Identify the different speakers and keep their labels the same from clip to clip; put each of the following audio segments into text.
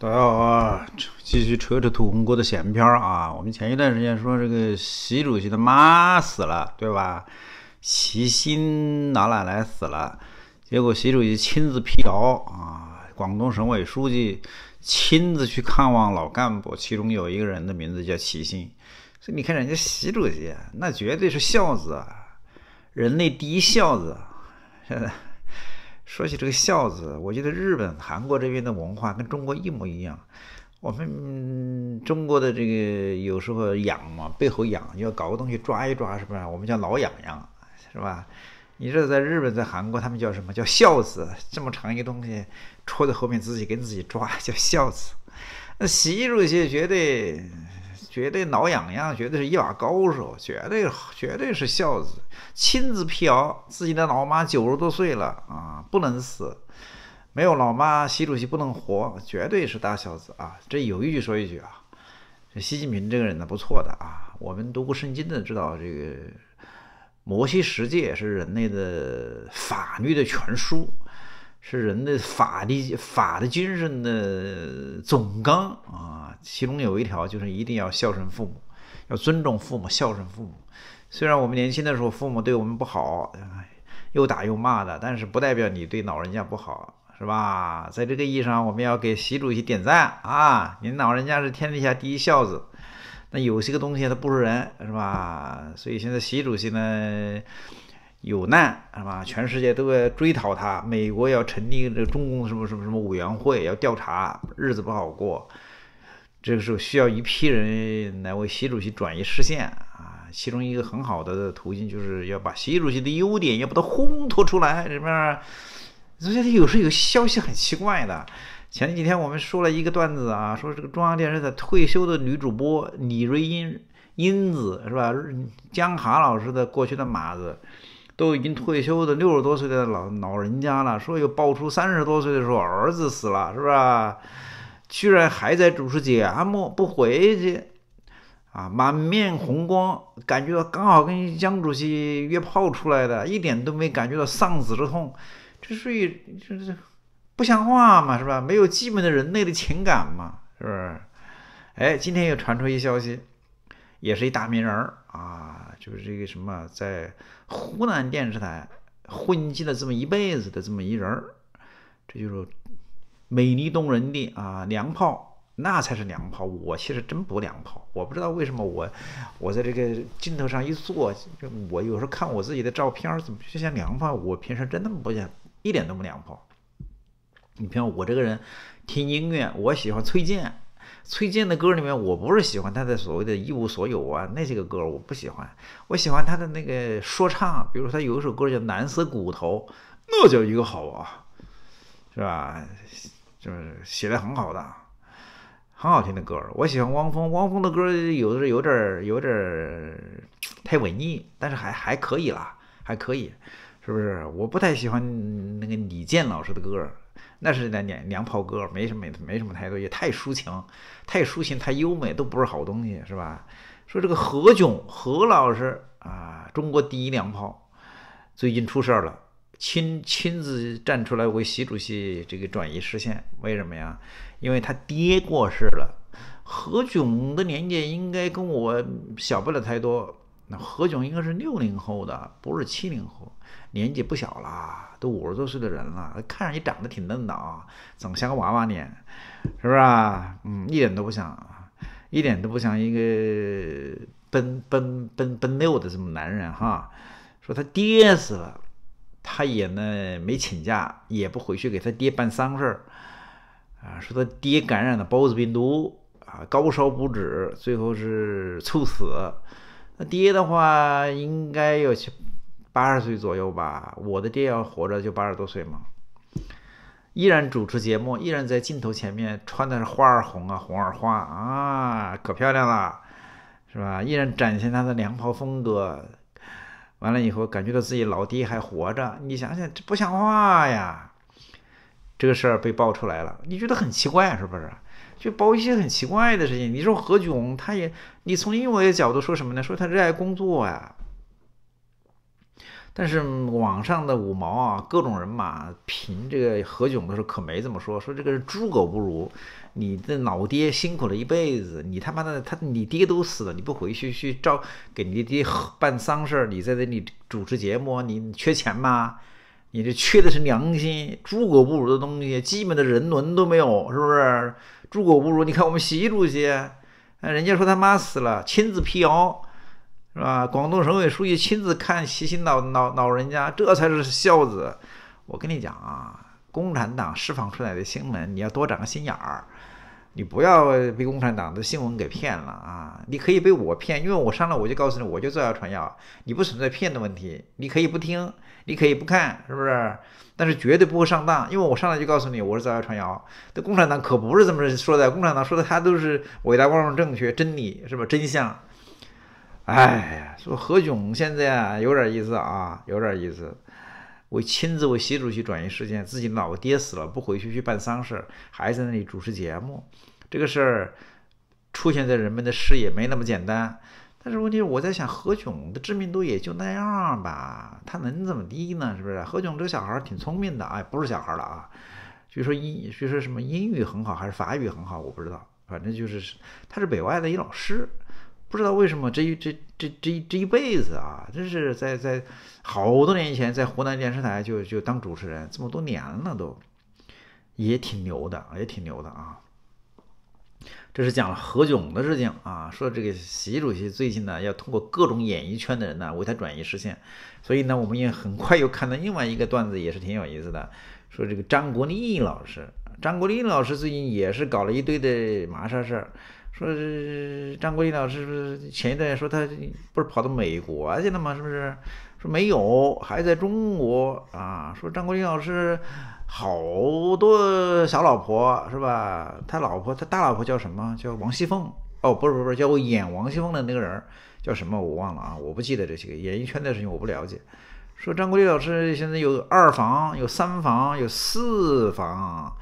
Speaker 1: 大家好，啊，继续扯扯土红锅的闲篇啊。我们前一段时间说这个习主席的妈死了，对吧？习新奶奶死了，结果习主席亲自辟谣啊，广东省委书记亲自去看望老干部，其中有一个人的名字叫习新，所以你看人家习主席那绝对是孝子啊，人类第一孝子，现在。说起这个“孝”子，我觉得日本、韩国这边的文化跟中国一模一样。我们中国的这个有时候痒嘛，背后痒，要搞个东西抓一抓，是不是？我们叫挠痒痒，是吧？你这在日本、在韩国，他们叫什么叫“孝子”？这么长一个东西戳在后面，自己跟自己抓，叫“孝子”。那习主席绝对。绝对挠痒痒，绝对是一把高手，绝对绝对是孝子，亲自辟谣自己的老妈九十多岁了啊，不能死，没有老妈，习主席不能活，绝对是大孝子啊。这有一句说一句啊，这习近平这个人呢不错的啊，我们读过圣经的知道这个《摩西十诫》是人类的法律的全书，是人的法的法的精神的总纲啊。其中有一条就是一定要孝顺父母，要尊重父母，孝顺父母。虽然我们年轻的时候父母对我们不好，又打又骂的，但是不代表你对老人家不好，是吧？在这个意义上，我们要给习主席点赞啊！您老人家是天底下第一孝子。那有些个东西他不是人，是吧？所以现在习主席呢有难，是吧？全世界都在追讨他，美国要成立这个中共什么什么什么委员会要调查，日子不好过。这个时候需要一批人来为习主席转移视线啊，其中一个很好的途径就是要把习主席的优点要把它烘托出来。这边，所以有时候有消息很奇怪的。前几天我们说了一个段子啊，说这个中央电视台退休的女主播李瑞英英子是吧？江寒老师的过去的马子，都已经退休的六十多岁的老老人家了，说又爆出三十多岁的时候儿子死了，是不是？居然还在主持节目不回去啊！满面红光，感觉刚好跟江主席约炮出来的一点都没感觉到丧子之痛，这属于这这不像话嘛，是吧？没有基本的人类的情感嘛，是不是？哎，今天又传出一消息，也是一大名人儿啊，就是这个什么在湖南电视台混迹了这么一辈子的这么一人儿，这就是。美丽动人的啊，娘炮那才是娘炮。我其实真不娘炮，我不知道为什么我，我在这个镜头上一坐，我有时候看我自己的照片，怎么就像娘炮？我平时真那么不像，一点都不娘炮。你比方我这个人，听音乐，我喜欢崔健。崔健的歌里面，我不是喜欢他的所谓的“一无所有”啊，那些个歌我不喜欢。我喜欢他的那个说唱，比如他有一首歌叫《蓝色骨头》，那叫一个好啊，是吧？就是写的很好的，很好听的歌。我喜欢汪峰，汪峰的歌有的是有点儿有点儿太文艺，但是还还可以啦，还可以，是不是？我不太喜欢那个李健老师的歌，那是那两两炮歌，没什么没什么太多，也太抒情，太抒情，太优美，都不是好东西，是吧？说这个何炅何老师啊，中国第一娘炮，最近出事儿了。亲亲自站出来为习主席这个转移视线，为什么呀？因为他爹过世了。何炅的年纪应该跟我小不了太多，那何炅应该是六零后的，不是七零后，年纪不小啦，都五十多岁的人了。看上去长得挺嫩的啊，总像个娃娃脸，是不是啊？嗯，一点都不像，一点都不像一个奔奔奔奔六的这么男人哈。说他爹死了。他也呢没请假，也不回去给他爹办丧事儿，啊，说他爹感染了孢子病毒啊，高烧不止，最后是猝死。那爹的话应该有八十岁左右吧，我的爹要活着就八十多岁嘛。依然主持节目，依然在镜头前面穿的是花儿红啊，红儿花啊，可漂亮了，是吧？依然展现他的娘炮风格。完了以后，感觉到自己老爹还活着，你想想，这不像话呀！这个事儿被爆出来了，你觉得很奇怪是不是？就包一些很奇怪的事情。你说何炅，他也，你从另外一个角度说什么呢？说他热爱工作呀。但是网上的五毛啊，各种人嘛，评这个何炅的时候可没这么说，说这个是猪狗不如，你的老爹辛苦了一辈子，你他妈的他你爹都死了，你不回去去照给你爹办丧事儿，你在这里主持节目，你缺钱吗？你这缺的是良心，猪狗不如的东西，基本的人伦都没有，是不是？猪狗不如，你看我们习主席，人家说他妈死了，亲自辟谣。是吧？广东省委书记亲自看习心老老老人家，这才是孝子。我跟你讲啊，共产党释放出来的新闻，你要多长个心眼儿，你不要被共产党的新闻给骗了啊！你可以被我骗，因为我上来我就告诉你，我就造谣传谣，你不存在骗的问题，你可以不听，你可以不看，是不是？但是绝对不会上当，因为我上来就告诉你，我是造谣传谣。这共产党可不是这么说的，共产党说的他都是伟大、光荣、正确、真理，是吧？真相。哎呀，说何炅现在啊有点意思啊，有点意思。为亲自为习主席转移视线，自己老爹死了不回去去办丧事，还在那里主持节目，这个事儿出现在人们的视野没那么简单。但是问题是我在想，何炅的知名度也就那样吧，他能怎么低呢？是不是？何炅这个小孩挺聪明的哎，不是小孩了啊。据说英，据说什么英语很好，还是法语很好，我不知道，反正就是他是北外的一老师。不知道为什么这一这这这这一辈子啊，这是在在好多年前，在湖南电视台就就当主持人这么多年了，都也挺牛的，也挺牛的啊。这是讲何炅的事情啊，说这个习主席最近呢，要通过各种演艺圈的人呢，为他转移视线。所以呢，我们也很快又看到另外一个段子，也是挺有意思的，说这个张国立老师，张国立老师最近也是搞了一堆的麻啥事儿。说张国立老师前一段说他不是跑到美国去了吗？是不是？说没有，还在中国啊。说张国立老师好多小老婆是吧？他老婆，他大老婆叫什么？叫王熙凤？哦，不是不是叫我演王熙凤的那个人叫什么？我忘了啊，我不记得这些个演艺圈的事情，我不了解。说张国立老师现在有二房、有三房、有四房，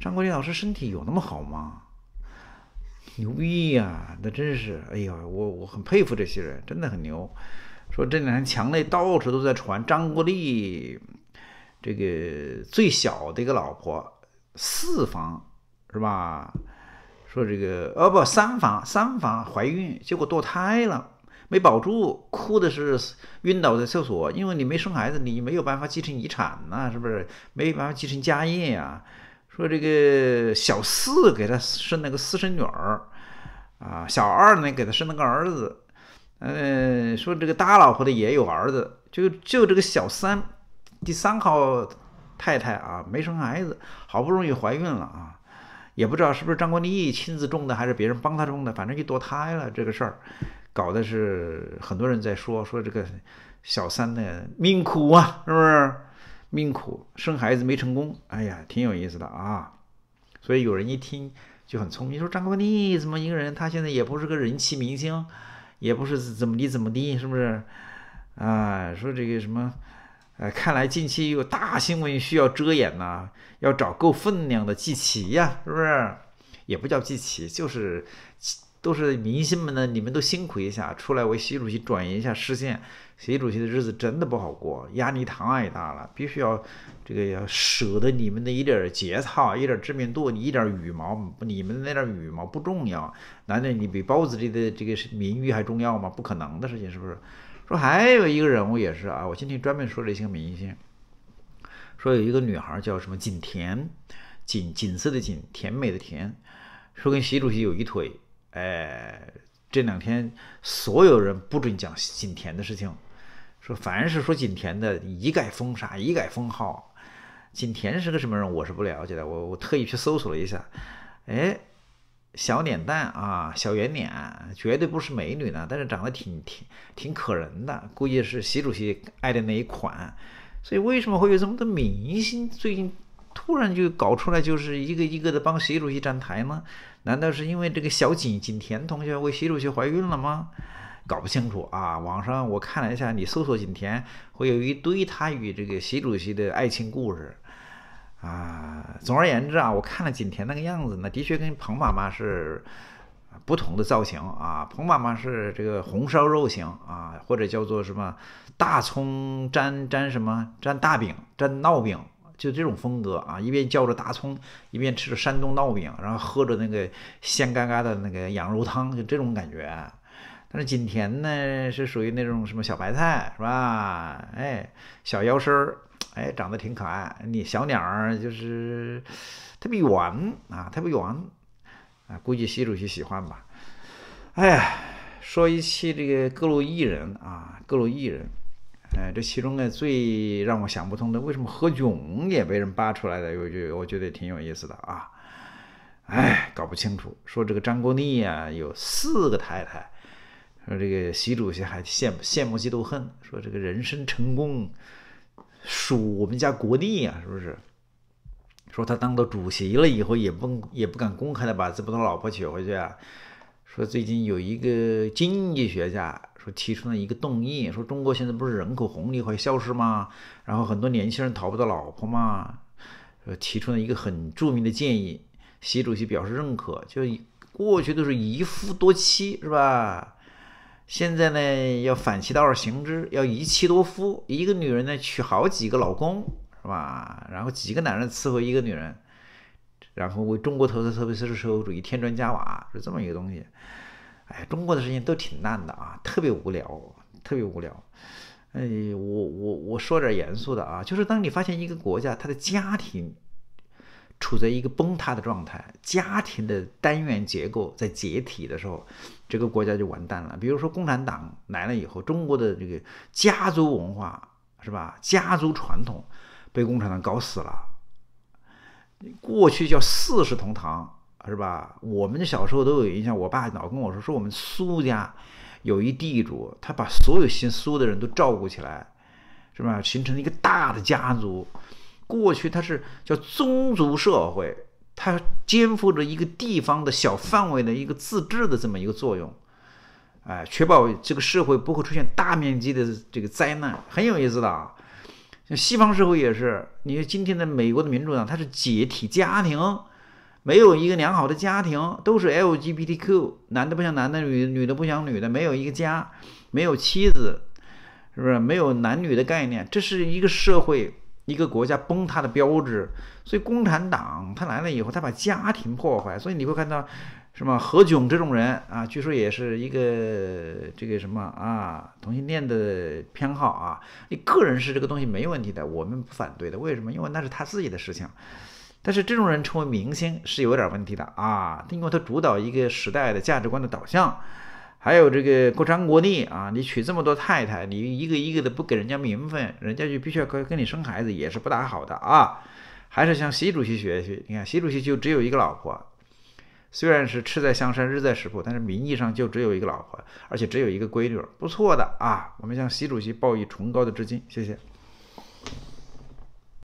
Speaker 1: 张国立老师身体有那么好吗？牛逼呀，那真是，哎呀，我我很佩服这些人，真的很牛。说这两天墙内到处都在传张国立这个最小的一个老婆四房是吧？说这个哦不三房三房怀孕，结果堕胎了，没保住，哭的是晕倒在厕所。因为你没生孩子，你没有办法继承遗产呐，是不是？没办法继承家业呀。说这个小四给他生了个私生女儿，啊，小二呢给他生了个儿子，呃，说这个大老婆的也有儿子，就就这个小三，第三号太太啊没生孩子，好不容易怀孕了啊，也不知道是不是张国立亲自种的，还是别人帮他种的，反正就堕胎了这个事儿，搞的是很多人在说说这个小三的命苦啊，是不是？命苦，生孩子没成功，哎呀，挺有意思的啊。所以有人一听就很聪明，说张国立怎么一个人，他现在也不是个人气明星，也不是怎么地怎么地，是不是？啊，说这个什么，哎，看来近期有大新闻需要遮掩呐，要找够分量的祭旗呀，是不是？也不叫祭旗，就是都是明星们呢，你们都辛苦一下，出来为习主席转移一下视线。习主席的日子真的不好过，压力太大了，必须要这个要舍得你们的一点节操，一点知名度，你一点羽毛，你们那点羽毛不重要，难道你比包子里的这个名誉还重要吗？不可能的事情，是不是？说还有一个人物也是啊，我今天专门说了一些明星，说有一个女孩叫什么景甜，景景色的景，甜美的甜，说跟习主席有一腿，哎，这两天所有人不准讲景甜的事情。说凡是说景甜的，一概封杀，一概封号。景甜是个什么人，我是不了解的。我我特意去搜索了一下，哎，小脸蛋啊，小圆脸，绝对不是美女呢，但是长得挺挺挺可人的，估计是习主席爱的那一款。所以为什么会有这么多明星最近突然就搞出来，就是一个一个的帮习主席站台呢？难道是因为这个小景景甜同学为习主席怀孕了吗？搞不清楚啊！网上我看了一下，你搜索景甜会有一堆她与这个习主席的爱情故事啊。总而言之啊，我看了景甜那个样子，那的确跟彭妈妈是不同的造型啊。彭妈妈是这个红烧肉型啊，或者叫做什么大葱沾沾什么沾大饼沾烙饼，就这种风格啊。一边叫着大葱，一边吃着山东烙饼，然后喝着那个鲜嘎嘎的那个羊肉汤，就这种感觉。那景甜呢，是属于那种什么小白菜，是吧？哎，小腰身儿，哎，长得挺可爱。你小鸟儿就是特别圆啊，特别圆啊，估计习主席喜欢吧。哎，说一期这个各路艺人啊，各路艺人，哎，这其中呢最让我想不通的，为什么何炅也被人扒出来的？我有，我觉得挺有意思的啊。哎，搞不清楚。说这个张国立啊，有四个太太。说这个习主席还羡慕羡慕嫉妒恨，说这个人生成功，属我们家国力呀，是不是？说他当到主席了以后，也不也不敢公开的把这己的老婆娶回去啊。说最近有一个经济学家说提出了一个动议，说中国现在不是人口红利会消失吗？然后很多年轻人讨不到老婆嘛，说提出了一个很著名的建议，习主席表示认可。就过去都是一夫多妻，是吧？现在呢，要反其道而行之，要一妻多夫，一个女人呢娶好几个老公，是吧？然后几个男人伺候一个女人，然后为中国特色社会主义添砖加瓦，是这么一个东西。哎，中国的事情都挺烂的啊，特别无聊，特别无聊。哎，我我我说点严肃的啊，就是当你发现一个国家它的家庭。处在一个崩塌的状态，家庭的单元结构在解体的时候，这个国家就完蛋了。比如说共产党来了以后，中国的这个家族文化是吧，家族传统被共产党搞死了。过去叫四世同堂是吧？我们小时候都有印象，我爸老跟我说说我们苏家有一地主，他把所有姓苏的人都照顾起来，是吧？形成了一个大的家族。过去它是叫宗族社会，它肩负着一个地方的小范围的一个自治的这么一个作用，哎，确保这个社会不会出现大面积的这个灾难，很有意思的啊。像西方社会也是，你看今天的美国的民主党，它是解体家庭，没有一个良好的家庭，都是 LGBTQ，男的不像男的，女女的不像女的，没有一个家，没有妻子，是不是没有男女的概念？这是一个社会。一个国家崩塌的标志，所以共产党他来了以后，他把家庭破坏，所以你会看到什么何炅这种人啊，据说也是一个这个什么啊同性恋的偏好啊，你个人是这个东西没问题的，我们不反对的，为什么？因为那是他自己的事情。但是这种人成为明星是有点问题的啊，因为他主导一个时代的价值观的导向。还有这个国昌国立啊，你娶这么多太太，你一个一个的不给人家名分，人家就必须要跟跟你生孩子，也是不大好的啊。还是向习主席学习，你看习主席就只有一个老婆，虽然是吃在香山，日在石库，但是名义上就只有一个老婆，而且只有一个闺女，不错的啊。我们向习主席报以崇高的致敬，谢谢。